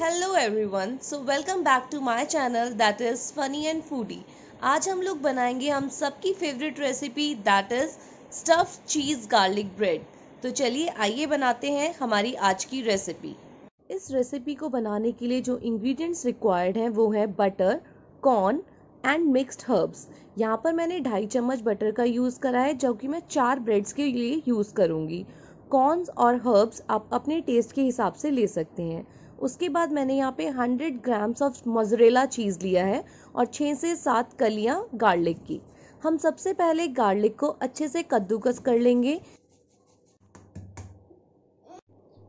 Hello everyone so welcome back to my channel that is funny and foodie आज हम लोग बनाएंगे हम सबकी favourite recipe that is stuff cheese garlic bread तो चलिए आइए बनाते हैं हमारी आज की रेसिपी इस रेसिपी को बनाने के लिए जो इंग्रेडिएंट्स रिक्वायर्ड हैं वो है butter corn and mixed herbs यहाँ पर मैंने ढाई चम्मच बटर का यूज़ करा है जो कि मैं चार ब्रेड्स के लिए यूज़ करूँगी कॉर्न्स और हर्ब्स आप अपने टेस्ट के हिसाब से ले सकते हैं उसके बाद मैंने यहाँ पे 100 ग्राम्स ऑफ मोजरेला चीज़ लिया है और छः से सात कलियाँ गार्लिक की हम सबसे पहले गार्लिक को अच्छे से कद्दूकस कर लेंगे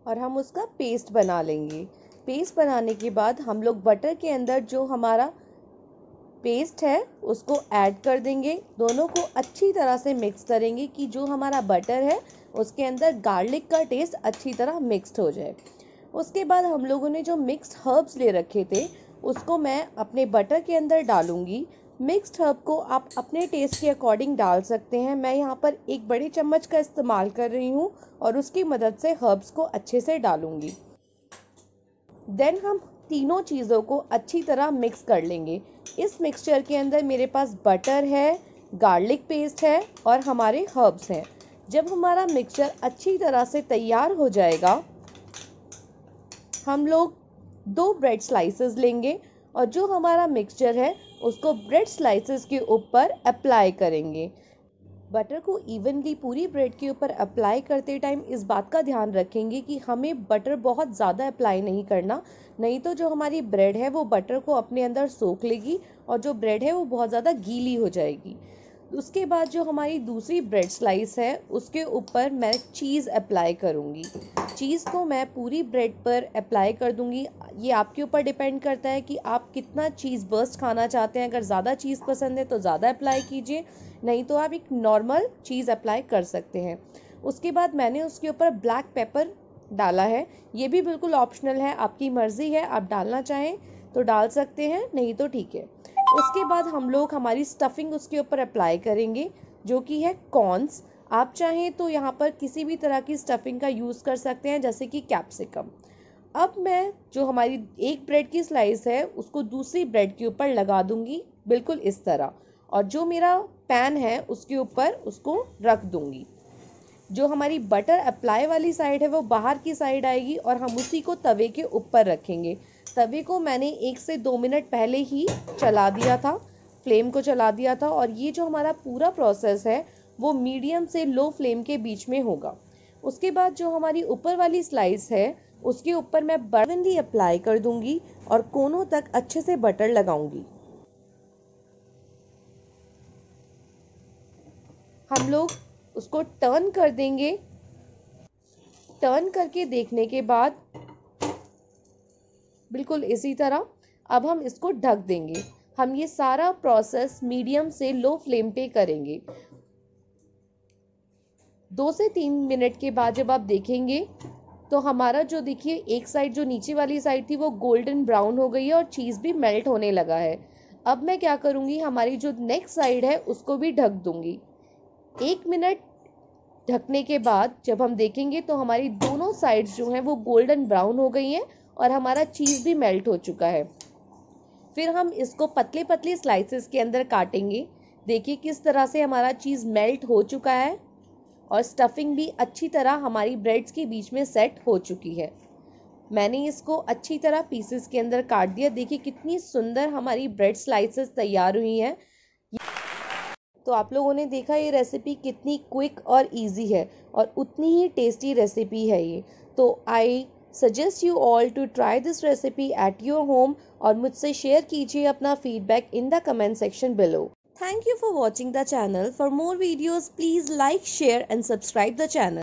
और हम उसका पेस्ट बना लेंगे पेस्ट बनाने के बाद हम लोग बटर के अंदर जो हमारा पेस्ट है उसको ऐड कर देंगे दोनों को अच्छी तरह से मिक्स करेंगे कि जो हमारा बटर है उसके अंदर गार्लिक का टेस्ट अच्छी तरह मिक्सड हो जाए उसके बाद हम लोगों ने जो मिक्स हर्ब्स ले रखे थे उसको मैं अपने बटर के अंदर डालूँगी मिक्स्ड हर्ब को आप अपने टेस्ट के अकॉर्डिंग डाल सकते हैं मैं यहाँ पर एक बड़े चम्मच का इस्तेमाल कर रही हूँ और उसकी मदद से हर्ब्स को अच्छे से डालूँगी देन हम तीनों चीज़ों को अच्छी तरह मिक्स कर लेंगे इस मिक्सचर के अंदर मेरे पास बटर है गार्लिक पेस्ट है और हमारे हर्ब्स हैं जब हमारा मिक्सचर अच्छी तरह से तैयार हो जाएगा हम लोग दो ब्रेड स्लाइसेस लेंगे और जो हमारा मिक्सचर है उसको ब्रेड स्लाइसेस के ऊपर अप्लाई करेंगे बटर को इवनली पूरी ब्रेड के ऊपर अप्लाई करते टाइम इस बात का ध्यान रखेंगे कि हमें बटर बहुत ज़्यादा अप्लाई नहीं करना नहीं तो जो हमारी ब्रेड है वो बटर को अपने अंदर सोख लेगी और जो ब्रेड है वो बहुत ज़्यादा गीली हो जाएगी उसके बाद जो हमारी दूसरी ब्रेड स्लाइस है उसके ऊपर मैं चीज़ अप्लाई करूँगी चीज़ को मैं पूरी ब्रेड पर अप्लाई कर दूँगी ये आपके ऊपर डिपेंड करता है कि आप कितना चीज़ बर्स्ट खाना चाहते हैं अगर ज़्यादा चीज़ पसंद है तो ज़्यादा अप्लाई कीजिए नहीं तो आप एक नॉर्मल चीज़ अप्लाई कर सकते हैं उसके बाद मैंने उसके ऊपर ब्लैक पेपर डाला है ये भी बिल्कुल ऑप्शनल है आपकी मर्ज़ी है आप डालना चाहें तो डाल सकते हैं नहीं तो ठीक है उसके बाद हम लोग हमारी स्टफिंग उसके ऊपर अप्लाई करेंगे जो कि है कॉर्नस आप चाहें तो यहाँ पर किसी भी तरह की स्टफिंग का यूज़ कर सकते हैं जैसे कि कैप्सिकम अब मैं जो हमारी एक ब्रेड की स्लाइस है उसको दूसरी ब्रेड के ऊपर लगा दूँगी बिल्कुल इस तरह और जो मेरा पैन है उसके ऊपर उसको रख दूँगी जो हमारी बटर अप्लाई वाली साइड है वो बाहर की साइड आएगी और हम उसी को तवे के ऊपर रखेंगे तवे को मैंने एक से दो मिनट पहले ही चला दिया था फ्लेम को चला दिया था और ये जो हमारा पूरा प्रोसेस है वो मीडियम से लो फ्लेम के बीच में होगा उसके बाद जो हमारी ऊपर वाली स्लाइस है उसके ऊपर मैं बरबंदी अप्लाई कर दूंगी और कोनों तक अच्छे से बटर लगाऊंगी हम लोग उसको टर्न कर देंगे टर्न करके देखने के बाद बिल्कुल इसी तरह अब हम इसको ढक देंगे हम ये सारा प्रोसेस मीडियम से लो फ्लेम पे करेंगे दो से तीन मिनट के बाद जब आप देखेंगे तो हमारा जो देखिए एक साइड जो नीचे वाली साइड थी वो गोल्डन ब्राउन हो गई है और चीज़ भी मेल्ट होने लगा है अब मैं क्या करूँगी हमारी जो नेक्स्ट साइड है उसको भी ढक दूँगी एक मिनट ढकने के बाद जब हम देखेंगे तो हमारी दोनों साइड्स जो हैं वो गोल्डन ब्राउन हो गई हैं और हमारा चीज़ भी मेल्ट हो चुका है फिर हम इसको पतले पतले स्लाइसेस के अंदर काटेंगे देखिए किस तरह से हमारा चीज़ मेल्ट हो चुका है और स्टफिंग भी अच्छी तरह हमारी ब्रेड्स के बीच में सेट हो चुकी है मैंने इसको अच्छी तरह पीसेस के अंदर काट दिया देखिए कितनी सुंदर हमारी ब्रेड स्लाइसेस तैयार हुई हैं तो आप लोगों ने देखा ये रेसिपी कितनी क्विक और इजी है और उतनी ही टेस्टी रेसिपी है ये तो I suggest you all to try this recipe at your home और मुझसे शेयर कीजिए अपना feedback in the comment section below Thank you for watching the channel. For more videos, please like, share and subscribe the channel.